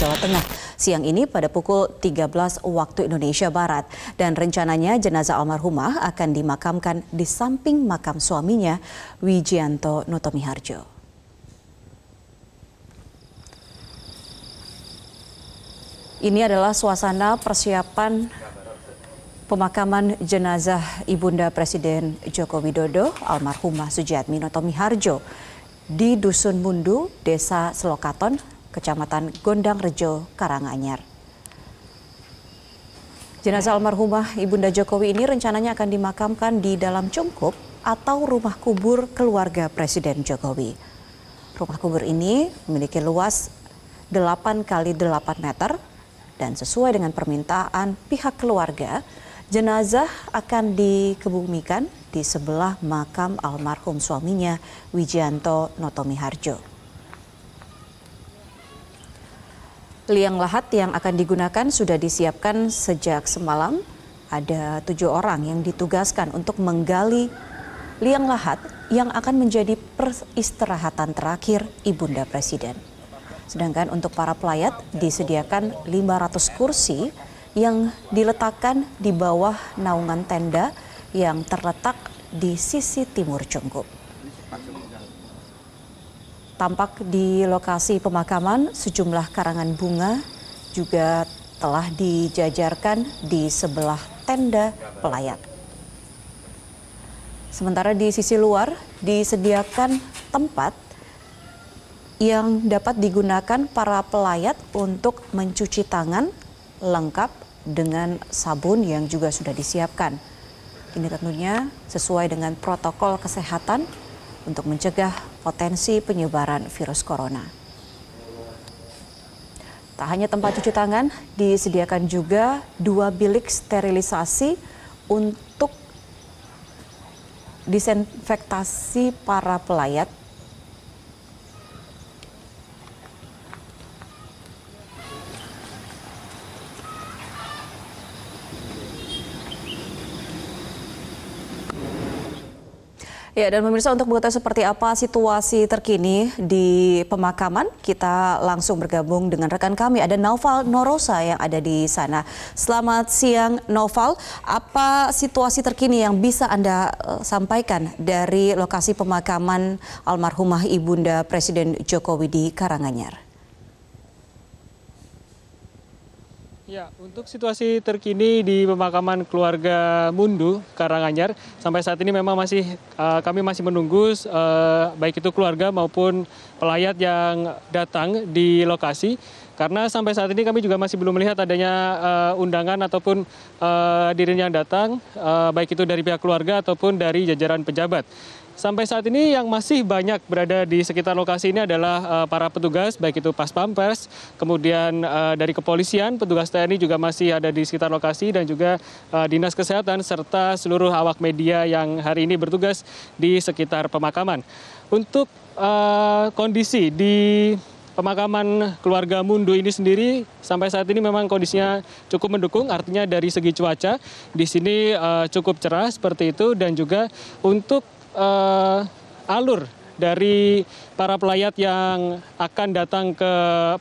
Jawa Tengah siang ini pada pukul 13 waktu Indonesia Barat. Dan rencananya jenazah almarhumah akan dimakamkan di samping makam suaminya Wijianto Harjo. Ini adalah suasana persiapan pemakaman jenazah Ibunda Presiden Joko Widodo, almarhumah Notomi Harjo di Dusun Mundu, Desa Selokaton, Kecamatan Gondang Rejo, Karanganyar. Jenazah almarhumah Ibunda Jokowi ini rencananya akan dimakamkan di dalam cungkup atau rumah kubur keluarga Presiden Jokowi. Rumah kubur ini memiliki luas 8 kali 8 meter dan sesuai dengan permintaan pihak keluarga, jenazah akan dikebumikan di sebelah makam almarhum suaminya Wijanto Notomi Harjo. Liang lahat yang akan digunakan sudah disiapkan sejak semalam. Ada tujuh orang yang ditugaskan untuk menggali liang lahat yang akan menjadi peristirahatan terakhir Ibunda Presiden. Sedangkan untuk para pelayat disediakan 500 kursi yang diletakkan di bawah naungan tenda yang terletak di sisi timur Cungkup. Tampak di lokasi pemakaman sejumlah karangan bunga juga telah dijajarkan di sebelah tenda pelayat. Sementara di sisi luar disediakan tempat yang dapat digunakan para pelayat untuk mencuci tangan lengkap dengan sabun yang juga sudah disiapkan. Ini tentunya sesuai dengan protokol kesehatan untuk mencegah potensi penyebaran virus corona. Tak hanya tempat cuci tangan, disediakan juga dua bilik sterilisasi untuk disinfektasi para pelayat Ya, dan pemirsa untuk mengetahui seperti apa situasi terkini di pemakaman, kita langsung bergabung dengan rekan kami ada Naufal Norosa yang ada di sana. Selamat siang Naufal, apa situasi terkini yang bisa Anda eh, sampaikan dari lokasi pemakaman almarhumah Ibunda Presiden Jokowi di Karanganyar? Ya, untuk situasi terkini di pemakaman keluarga Mundu Karanganyar sampai saat ini memang masih uh, kami masih menunggu uh, baik itu keluarga maupun pelayat yang datang di lokasi karena sampai saat ini kami juga masih belum melihat adanya uh, undangan ataupun uh, dirinya yang datang uh, baik itu dari pihak keluarga ataupun dari jajaran pejabat. Sampai saat ini yang masih banyak berada di sekitar lokasi ini adalah uh, para petugas, baik itu pas pampers, kemudian uh, dari kepolisian, petugas TNI juga masih ada di sekitar lokasi dan juga uh, dinas kesehatan serta seluruh awak media yang hari ini bertugas di sekitar pemakaman. Untuk uh, kondisi di pemakaman keluarga Mundu ini sendiri sampai saat ini memang kondisinya cukup mendukung, artinya dari segi cuaca di sini uh, cukup cerah seperti itu dan juga untuk uh, alur dari para pelayat yang akan datang ke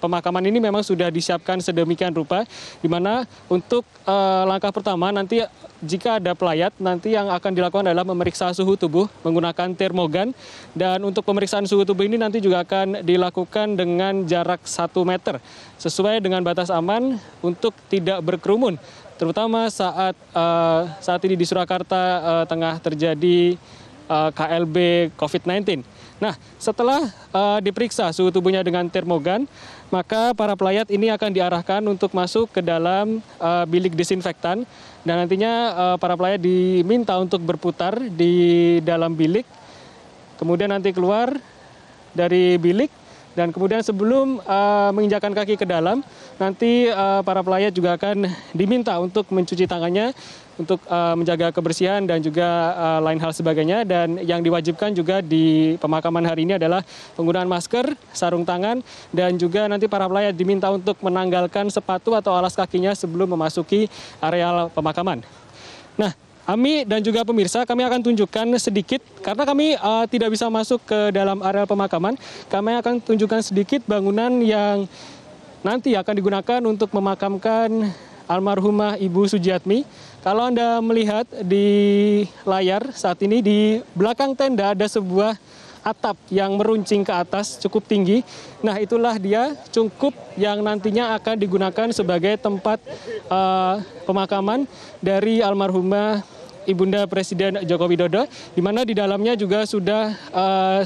pemakaman ini memang sudah disiapkan sedemikian rupa, di mana untuk uh, langkah pertama nanti jika ada pelayat, nanti yang akan dilakukan adalah memeriksa suhu tubuh menggunakan termogan. Dan untuk pemeriksaan suhu tubuh ini nanti juga akan dilakukan dengan jarak 1 meter, sesuai dengan batas aman untuk tidak berkerumun. Terutama saat uh, saat ini di Surakarta uh, tengah terjadi Eh, KLB COVID-19. Nah, setelah uh, diperiksa suhu tubuhnya dengan termogan, maka para pelayat ini akan diarahkan untuk masuk ke dalam uh, bilik disinfektan dan nantinya uh, para pelayat diminta untuk berputar di dalam bilik, kemudian nanti keluar dari bilik dan kemudian sebelum uh, menginjakan kaki ke dalam, nanti uh, para pelayat juga akan diminta untuk mencuci tangannya untuk uh, menjaga kebersihan dan juga uh, lain hal sebagainya dan yang diwajibkan juga di pemakaman hari ini adalah penggunaan masker, sarung tangan dan juga nanti para pelayat diminta untuk menanggalkan sepatu atau alas kakinya sebelum memasuki areal pemakaman. Nah, Ami dan juga pemirsa, kami akan tunjukkan sedikit karena kami uh, tidak bisa masuk ke dalam area pemakaman. Kami akan tunjukkan sedikit bangunan yang nanti akan digunakan untuk memakamkan almarhumah Ibu Sujiatmi. Kalau Anda melihat di layar saat ini di belakang tenda ada sebuah atap yang meruncing ke atas cukup tinggi. Nah, itulah dia cukup yang nantinya akan digunakan sebagai tempat uh, pemakaman dari almarhumah Ibunda Presiden Joko Widodo, di mana di dalamnya juga sudah uh,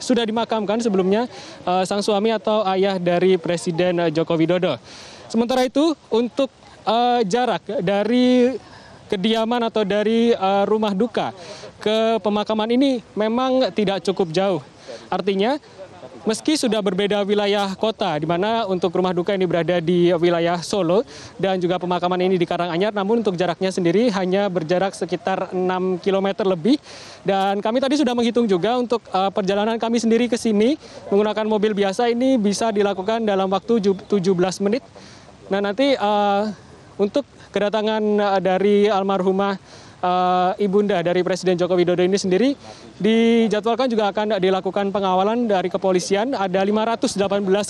sudah dimakamkan sebelumnya uh, sang suami atau ayah dari Presiden Joko Widodo. Sementara itu untuk uh, jarak dari kediaman atau dari uh, rumah duka ke pemakaman ini memang tidak cukup jauh. Artinya Meski sudah berbeda wilayah kota, di mana untuk rumah duka ini berada di wilayah Solo dan juga pemakaman ini di Karanganyar, namun untuk jaraknya sendiri hanya berjarak sekitar 6 km lebih. Dan kami tadi sudah menghitung juga untuk eh, perjalanan kami sendiri ke sini menggunakan mobil biasa ini bisa dilakukan dalam waktu 17 menit. Nah nanti uh, untuk kedatangan eh, dari almarhumah uh, ibunda dari Presiden Joko Widodo ini sendiri dijadwalkan juga akan dilakukan pengawalan dari kepolisian. Ada 518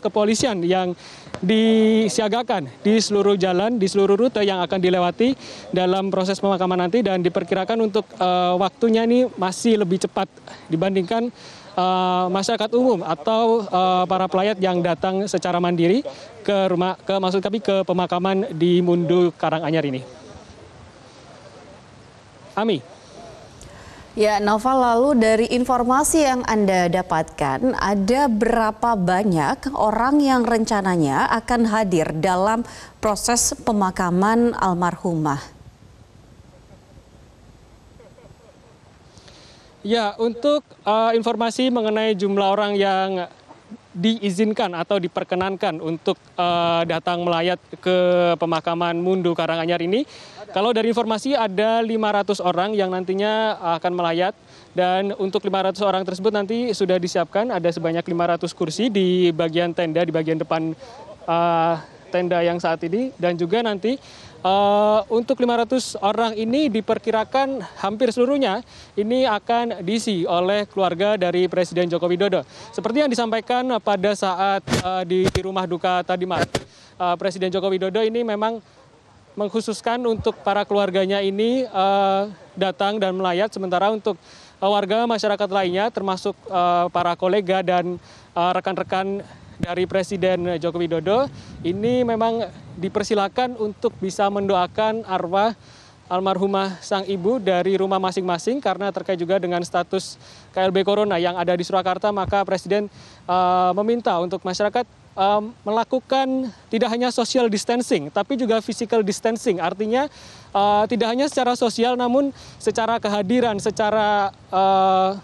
kepolisian yang disiagakan di seluruh jalan, di seluruh rute yang akan dilewati dalam proses pemakaman nanti dan diperkirakan untuk uh, waktunya ini masih lebih cepat dibandingkan Uh, masyarakat umum atau uh, para pelayat yang datang secara mandiri ke rumah ke maksud kami ke pemakaman di Mundu Karanganyar ini. Ami. Ya, Nova, lalu dari informasi yang Anda dapatkan, ada berapa banyak orang yang rencananya akan hadir dalam proses pemakaman almarhumah? Ya, untuk uh, informasi mengenai jumlah orang yang diizinkan atau diperkenankan untuk uh, datang melayat ke pemakaman Mundu Karanganyar ini. Kalau dari informasi ada 500 orang yang nantinya akan melayat dan untuk 500 orang tersebut nanti sudah disiapkan ada sebanyak 500 kursi di bagian tenda di bagian depan uh, tenda yang saat ini dan juga nanti uh, untuk 500 orang ini diperkirakan hampir seluruhnya ini akan diisi oleh keluarga dari Presiden Joko Widodo. Seperti yang disampaikan pada saat uh, di rumah duka tadi malam, uh, eh, Presiden Joko Widodo ini memang mengkhususkan untuk para keluarganya ini uh, datang dan melayat sementara untuk warga masyarakat lainnya termasuk uh, para kolega dan rekan-rekan uh, rekan -rekan dari Presiden Joko Widodo ini memang dipersilakan untuk bisa mendoakan arwah almarhumah sang ibu dari rumah masing-masing karena terkait juga dengan status KLB Corona yang ada di Surakarta maka Presiden uh, meminta untuk masyarakat eh, melakukan tidak hanya social distancing tapi juga physical distancing artinya uh, tidak hanya secara sosial namun secara kehadiran secara uh,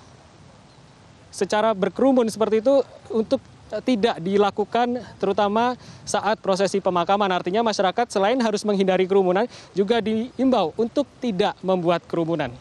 secara berkerumun seperti itu untuk Eh, tidak dilakukan terutama saat prosesi pemakaman. Artinya masyarakat selain harus menghindari kerumunan juga diimbau untuk tidak membuat kerumunan.